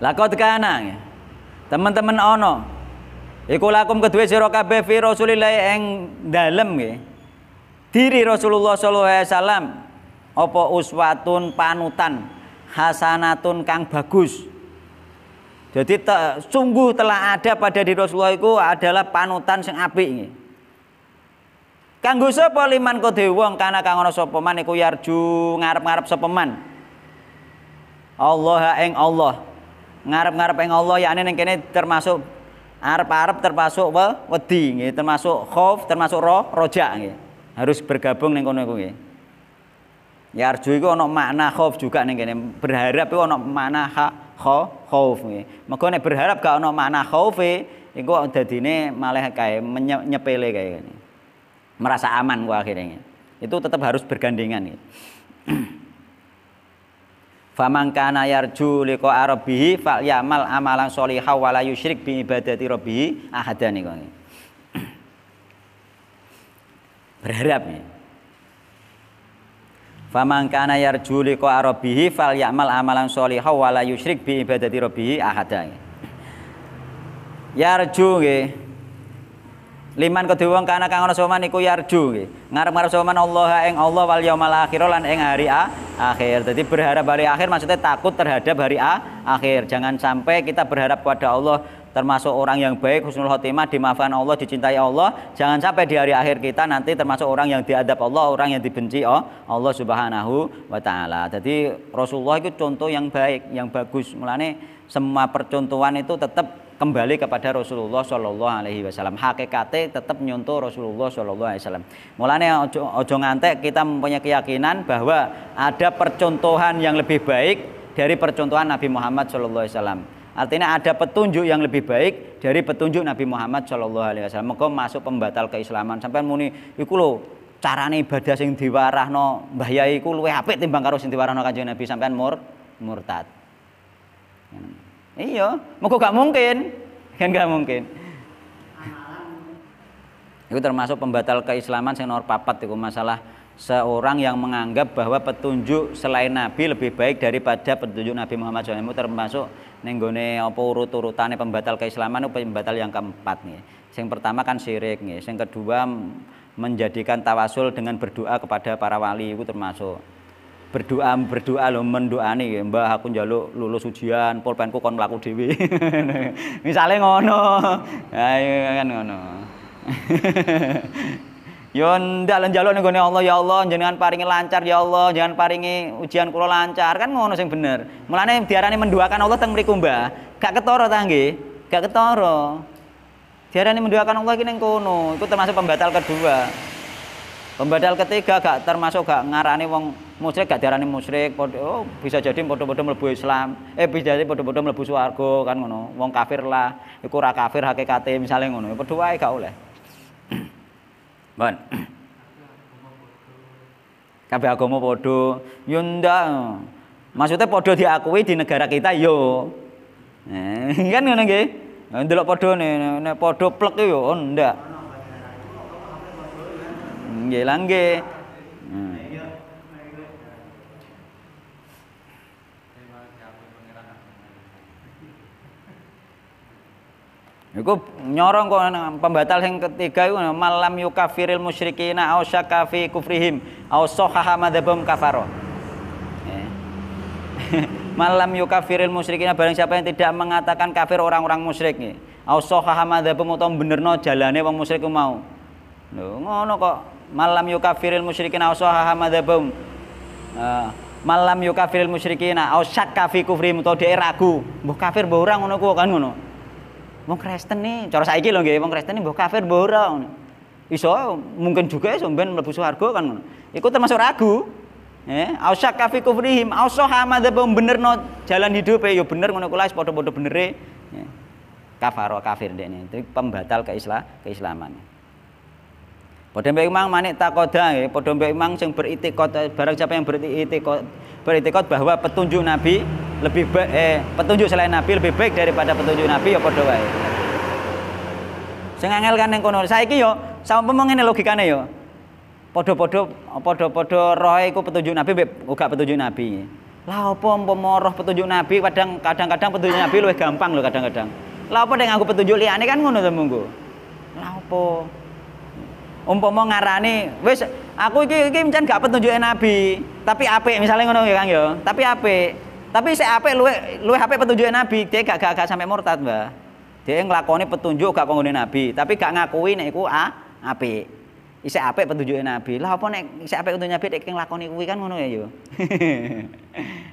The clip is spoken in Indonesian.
Lakot kana. Teman-teman ono. Iku lakum kedua sira kabeh fi Rasulillah ing dalem nggih. Diri Rasulullah sallallahu alaihi wasallam apa uswatun panutan hasanatun kang bagus. Jadi te, sungguh telah ada pada diri Rasulullah itu adalah panutan sing apik nggih. Kanggo sapa liman kodhe wong kana kang ana sapa man iku yarju ngarep-ngarep sapa man. Allah ing Allah ngarep-ngarep yang Allah yakni ning kene termasuk arep-arep termasuk wedi nggih, termasuk khauf, termasuk ro, roja nggih. Harus bergabung ning kono iku nggih. Ya arju iku ana makna khauf juga ning kene. Berharap iku ana makna ha, kha, khauf nggih. Mengko nek berharap gak ana makna khaufe, iku dadine malah kae nyepele kae Merasa aman ku akhirnya. Itu tetap harus bergandengan gitu. Faman kana yarju liqa rabbih falyamal amalan sholiha wa la yusyrik bi ibadati rabbih ahadan niku. Berharap nih. Faman kana yarju liqa rabbih falyamal amalan sholiha wa la yusyrik bi ibadati rabbih ahadan. Yarju nggih liman kedua wong kana kang ana sowan iku yarju nggih ngarep-ngarep Allah ing Allah wal yaumil akhir lan ing hari a, akhir jadi berharap hari akhir maksudnya takut terhadap hari a, akhir jangan sampai kita berharap kepada Allah termasuk orang yang baik husnul khotimah dimaafkan Allah dicintai Allah jangan sampai di hari akhir kita nanti termasuk orang yang diadab Allah orang yang dibenci oh Allah subhanahu wa ta'ala jadi Rasulullah itu contoh yang baik yang bagus mulane semua percontohan itu tetap kembali kepada Rasulullah Shallallahu Alaihi Wasallam. Hakikatnya tetap nyontoh Rasulullah Shallallahu Alaihi Wasallam. Mulanya ojo, ojo ngantek kita mempunyai keyakinan bahwa ada percontohan yang lebih baik dari percontohan Nabi Muhammad Shallallahu Alaihi Wasallam. Artinya ada petunjuk yang lebih baik dari petunjuk Nabi Muhammad Shallallahu Alaihi Wasallam. Maka masuk pembatal keislaman sampai muni iku cara carane ibadah sing diwarahno no Yai luwe luwih apik timbang karo sing diwarahno Kanjeng Nabi sampean mur murtad. Iya, mau gak mungkin. Kan gak mungkin. Itu termasuk pembatal keislaman yang nomor papat itu masalah seorang yang menganggap bahwa petunjuk selain Nabi lebih baik daripada petunjuk Nabi Muhammad SAW itu termasuk nenggone apa urut urutannya pembatal keislaman itu pembatal yang keempat nih. Yang pertama kan syirik nih. Yang kedua menjadikan tawasul dengan berdoa kepada para wali itu termasuk berdoa berdoa lo mendoani mbak aku njaluk lulus ujian pulpenku kon mlaku dhewe misalnya ngono ayo kan ngono yon ndak lan nih ning Allah ya Allah jenengan paringi lancar ya Allah jangan paringi ujian kula lancar kan ngono sing bener. Mulane diarani mendoakan Allah teng mriku Mbah. Gak ketara ta nggih? Gak ketara. Diarani mendoakan Allah iki ning kono. Iku termasuk pembatal kedua. Pembatal ketiga gak termasuk gak ngarani wong musyrik gak diarani musyrik oh, bisa jadi podo-podo mlebu Islam eh bisa jadi podo-podo mlebu swarga kan ngono wong kafir lah iku ora kafir hakikate misalnya ngono podo wae gak oleh ban Kabeh agama podo yunda ya maksudnya podo diakui di negara kita yo eh, kan ngono nggih ndelok podo ne nek podo plek yo oh, ndak nggih lah nggih hmm. Iku nyorong kok pembatal yang ketiga itu malam yukafiril musyrikina au syakafi kufrihim au sahaha madzhabum kafaro. Eh. malam yukafiril musyrikina barang siapa yang tidak mengatakan kafir orang-orang musyrik nggih. Au sahaha madzhabum utawa benerno jalane wong musyrik mau. Lho ngono kok malam yukafiril musyrikina au sahaha madzhabum. Uh, malam yukafiril musyrikina au syakafi kufrihim utawa dhek ragu. Mbah kafir mbah orang ngono kuwi kan ngono wong Kristen nih, cara saiki lho nggih wong Kristen nih mbok kafir mbok ora Iso mungkin juga ya, ben mlebu swarga kan. Iku termasuk ragu. Eh, ausyak kafi kufrihim, ausaha bener benerno jalan hidup ya bener ngono kuwi padha-padha benere. Eh, Kafaro kafir nih, itu pembatal keislah keislaman. Padha mbek imam manik takoda nggih, padha mbek imam sing beritikad barang siapa yang beritikad beritikad bahwa petunjuk Nabi lebih baik eh petunjuk selain Nabi lebih baik daripada petunjuk Nabi ya padha wae. Sing angel kan ning kono. Saiki yo saumpama ngene logikane yo. Padha-padha padha-padha roh iku petunjuk Nabi uga petunjuk Nabi. Lah apa umpama roh petunjuk Nabi kadang kadang-kadang petunjuk Nabi luwih gampang lho kadang-kadang. Lah apa dengan aku petunjuk liane kan ngono to monggo. Lah apa? Umpama ngarani wis aku iki iki mencen gak petunjuk Nabi, tapi apik misalnya ngono ya Kang yo. Ya. Tapi apik. Tapi saya apa luwe luwe apik petunjuke Nabi, dia gak gak, gak sampai murtad, Mbak. Dia ngelakoni petunjuk gak kanggo Nabi, tapi gak ngakui nek iku ah, apik. Isih apik petunjuke Nabi. Lah apa nek isih apik petunjuke Nabi nek lakoni kuwi kan ngono ya yo.